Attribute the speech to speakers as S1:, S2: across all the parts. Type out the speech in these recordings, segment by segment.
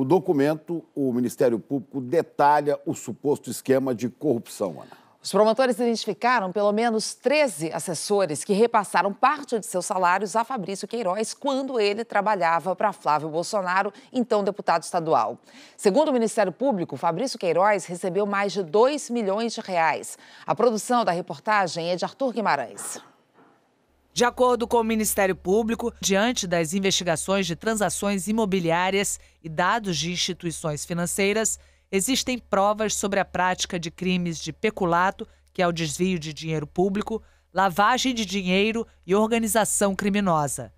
S1: O documento, o Ministério Público detalha o suposto esquema de corrupção, Ana.
S2: Os promotores identificaram pelo menos 13 assessores que repassaram parte de seus salários a Fabrício Queiroz quando ele trabalhava para Flávio Bolsonaro, então deputado estadual. Segundo o Ministério Público, Fabrício Queiroz recebeu mais de 2 milhões de reais. A produção da reportagem é de Arthur Guimarães. De acordo com o Ministério Público, diante das investigações de transações imobiliárias e dados de instituições financeiras, existem provas sobre a prática de crimes de peculato, que é o desvio de dinheiro público, lavagem de dinheiro e organização criminosa.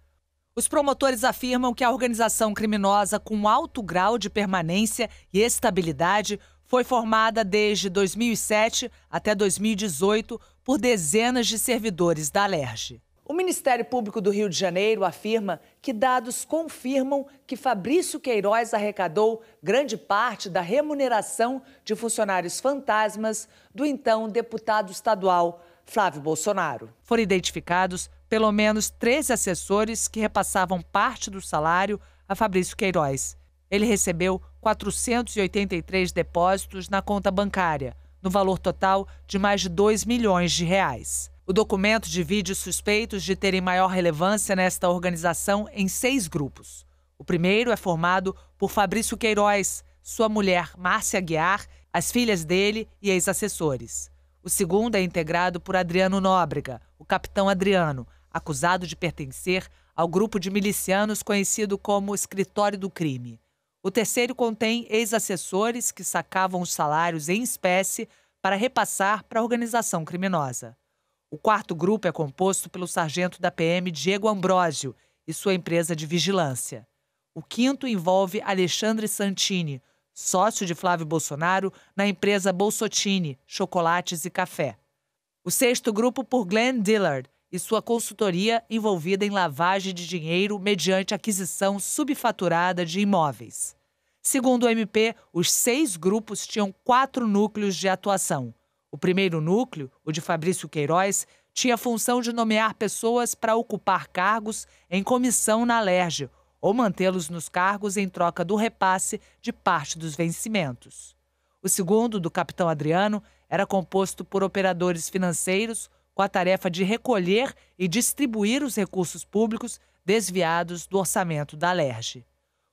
S2: Os promotores afirmam que a organização criminosa com alto grau de permanência e estabilidade foi formada desde 2007 até 2018 por dezenas de servidores da LERJ. O Ministério Público do Rio de Janeiro afirma que dados confirmam que Fabrício Queiroz arrecadou grande parte da remuneração de funcionários fantasmas do então deputado estadual Flávio Bolsonaro. Foram identificados pelo menos três assessores que repassavam parte do salário a Fabrício Queiroz. Ele recebeu 483 depósitos na conta bancária, no valor total de mais de 2 milhões de reais. O documento divide os suspeitos de terem maior relevância nesta organização em seis grupos. O primeiro é formado por Fabrício Queiroz, sua mulher Márcia Guiar, as filhas dele e ex-assessores. O segundo é integrado por Adriano Nóbrega, o capitão Adriano, acusado de pertencer ao grupo de milicianos conhecido como Escritório do Crime. O terceiro contém ex-assessores que sacavam os salários em espécie para repassar para a organização criminosa. O quarto grupo é composto pelo sargento da PM Diego Ambrósio e sua empresa de vigilância. O quinto envolve Alexandre Santini, sócio de Flávio Bolsonaro na empresa Bolsotini, Chocolates e Café. O sexto grupo por Glenn Dillard e sua consultoria envolvida em lavagem de dinheiro mediante aquisição subfaturada de imóveis. Segundo o MP, os seis grupos tinham quatro núcleos de atuação. O primeiro núcleo, o de Fabrício Queiroz, tinha a função de nomear pessoas para ocupar cargos em comissão na Alerj ou mantê-los nos cargos em troca do repasse de parte dos vencimentos. O segundo, do capitão Adriano, era composto por operadores financeiros com a tarefa de recolher e distribuir os recursos públicos desviados do orçamento da Alerj.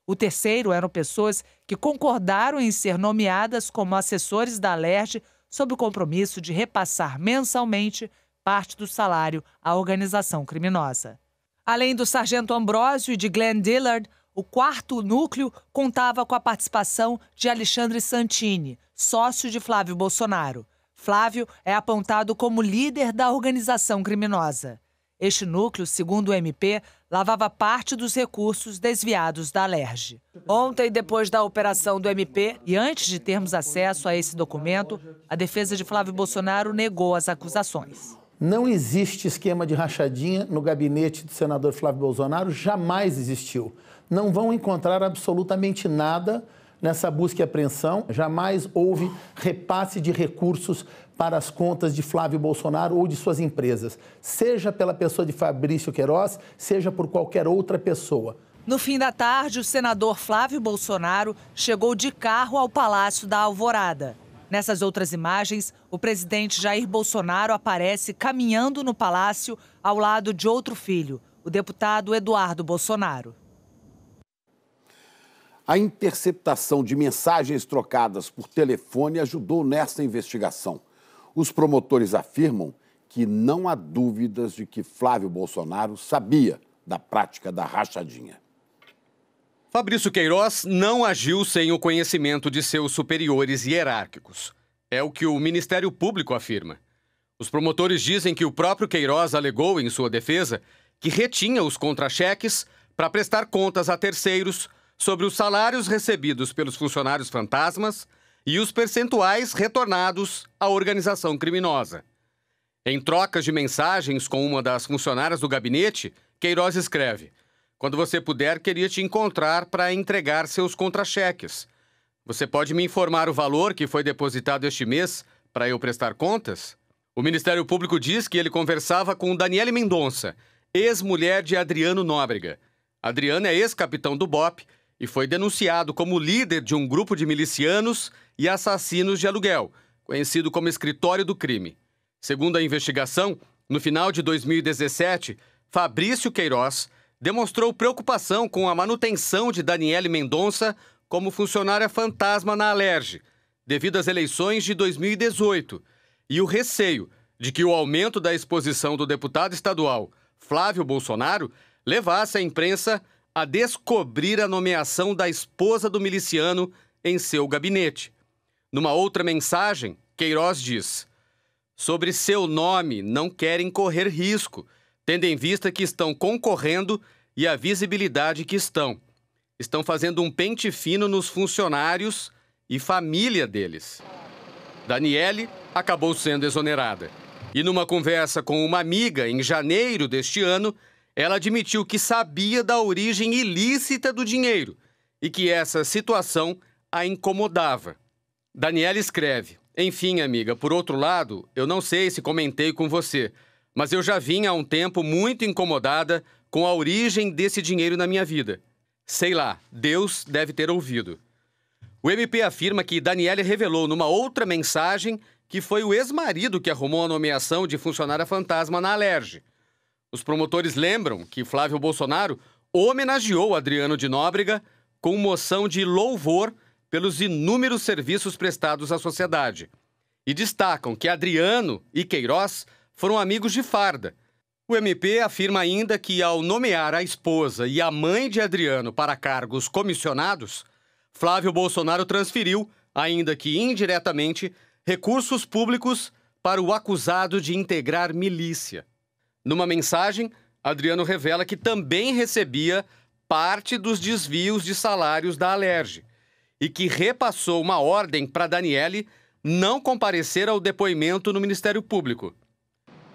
S2: O terceiro eram pessoas que concordaram em ser nomeadas como assessores da Alerj sob o compromisso de repassar mensalmente parte do salário à organização criminosa. Além do sargento Ambrósio e de Glenn Dillard, o quarto núcleo contava com a participação de Alexandre Santini, sócio de Flávio Bolsonaro. Flávio é apontado como líder da organização criminosa. Este núcleo, segundo o MP, lavava parte dos recursos desviados da LERJ. Ontem, depois da operação do MP e antes de termos acesso a esse documento, a defesa de Flávio Bolsonaro negou as acusações.
S1: Não existe esquema de rachadinha no gabinete do senador Flávio Bolsonaro, jamais existiu. Não vão encontrar absolutamente nada nessa busca e apreensão, jamais houve repasse de recursos para as contas de Flávio Bolsonaro ou de suas empresas, seja pela pessoa de Fabrício Queiroz, seja por qualquer outra pessoa.
S2: No fim da tarde, o senador Flávio Bolsonaro chegou de carro ao Palácio da Alvorada. Nessas outras imagens, o presidente Jair Bolsonaro aparece caminhando no palácio ao lado de outro filho, o deputado Eduardo Bolsonaro.
S1: A interceptação de mensagens trocadas por telefone ajudou nessa investigação. Os promotores afirmam que não há dúvidas de que Flávio Bolsonaro sabia da prática da rachadinha. Fabrício Queiroz não agiu sem o conhecimento de seus superiores hierárquicos. É o que o Ministério Público afirma. Os promotores dizem que o próprio Queiroz alegou em sua defesa que retinha os contra-cheques para prestar contas a terceiros sobre os salários recebidos pelos funcionários fantasmas e os percentuais retornados à organização criminosa. Em trocas de mensagens com uma das funcionárias do gabinete, Queiroz escreve: Quando você puder, queria te encontrar para entregar seus contra-cheques. Você pode me informar o valor que foi depositado este mês para eu prestar contas? O Ministério Público diz que ele conversava com Daniele Mendonça, ex-mulher de Adriano Nóbrega. Adriano é ex-capitão do BOP e foi denunciado como líder de um grupo de milicianos e assassinos de aluguel, conhecido como Escritório do Crime. Segundo a investigação, no final de 2017, Fabrício Queiroz demonstrou preocupação com a manutenção de Daniele Mendonça como funcionária fantasma na Alerj, devido às eleições de 2018, e o receio de que o aumento da exposição do deputado estadual Flávio Bolsonaro levasse a imprensa a descobrir a nomeação da esposa do miliciano em seu gabinete. Numa outra mensagem, Queiroz diz: Sobre seu nome, não querem correr risco, tendo em vista que estão concorrendo e a visibilidade que estão. Estão fazendo um pente fino nos funcionários e família deles. Daniele acabou sendo exonerada. E numa conversa com uma amiga em janeiro deste ano, ela admitiu que sabia da origem ilícita do dinheiro e que essa situação a incomodava. Daniela escreve: Enfim, amiga, por outro lado, eu não sei se comentei com você, mas eu já vinha há um tempo muito incomodada com a origem desse dinheiro na minha vida. Sei lá, Deus deve ter ouvido. O MP afirma que Daniela revelou numa outra mensagem que foi o ex-marido que arrumou a nomeação de funcionária fantasma na Alerj. Os promotores lembram que Flávio Bolsonaro homenageou Adriano de Nóbrega com moção de louvor pelos inúmeros serviços prestados à sociedade. E destacam que Adriano e Queiroz foram amigos de farda. O MP afirma ainda que, ao nomear a esposa e a mãe de Adriano para cargos comissionados, Flávio Bolsonaro transferiu, ainda que indiretamente, recursos públicos para o acusado de integrar milícia. Numa mensagem, Adriano revela que também recebia parte dos desvios de salários da Alerj e que repassou uma ordem para Daniele não comparecer ao depoimento no Ministério Público.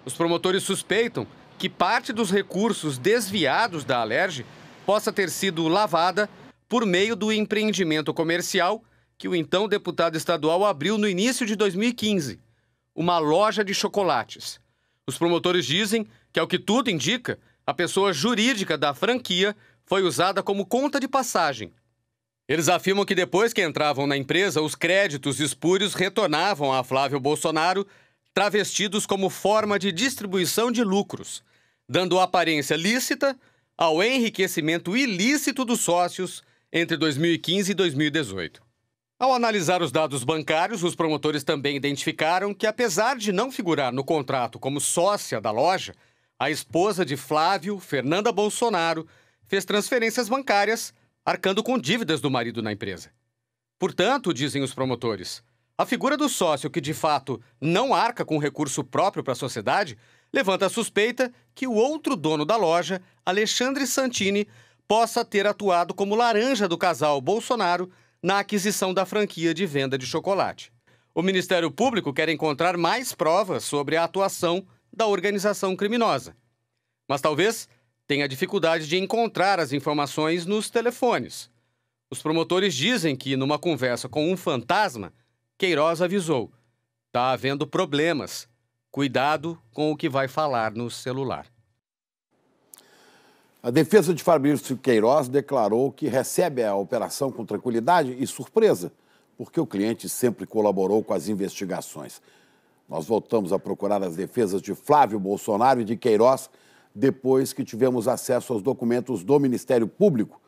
S1: Os promotores suspeitam que parte dos recursos desviados da Alerj possa ter sido lavada por meio do empreendimento comercial que o então deputado estadual abriu no início de 2015, uma loja de chocolates. Os promotores dizem que, ao que tudo indica, a pessoa jurídica da franquia foi usada como conta de passagem. Eles afirmam que depois que entravam na empresa, os créditos espúrios retornavam a Flávio Bolsonaro, travestidos como forma de distribuição de lucros, dando aparência lícita ao enriquecimento ilícito dos sócios entre 2015 e 2018. Ao analisar os dados bancários, os promotores também identificaram que, apesar de não figurar no contrato como sócia da loja, a esposa de Flávio, Fernanda Bolsonaro, fez transferências bancárias, arcando com dívidas do marido na empresa. Portanto, dizem os promotores, a figura do sócio que de fato não arca com recurso próprio para a sociedade levanta a suspeita que o outro dono da loja, Alexandre Santini, possa ter atuado como laranja do casal Bolsonaro na aquisição da franquia de venda de chocolate. O Ministério Público quer encontrar mais provas sobre a atuação da organização criminosa. Mas talvez tenha dificuldade de encontrar as informações nos telefones. Os promotores dizem que, numa conversa com um fantasma, Queiroz avisou: está havendo problemas. Cuidado com o que vai falar no celular. A defesa de Fabrício Queiroz declarou que recebe a operação com tranquilidade e surpresa, porque o cliente sempre colaborou com as investigações. Nós voltamos a procurar as defesas de Flávio Bolsonaro e de Queiroz depois que tivemos acesso aos documentos do Ministério Público.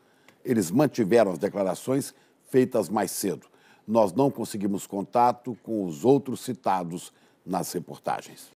S1: Eles mantiveram as declarações feitas mais cedo. Nós não conseguimos contato com os outros citados nas reportagens.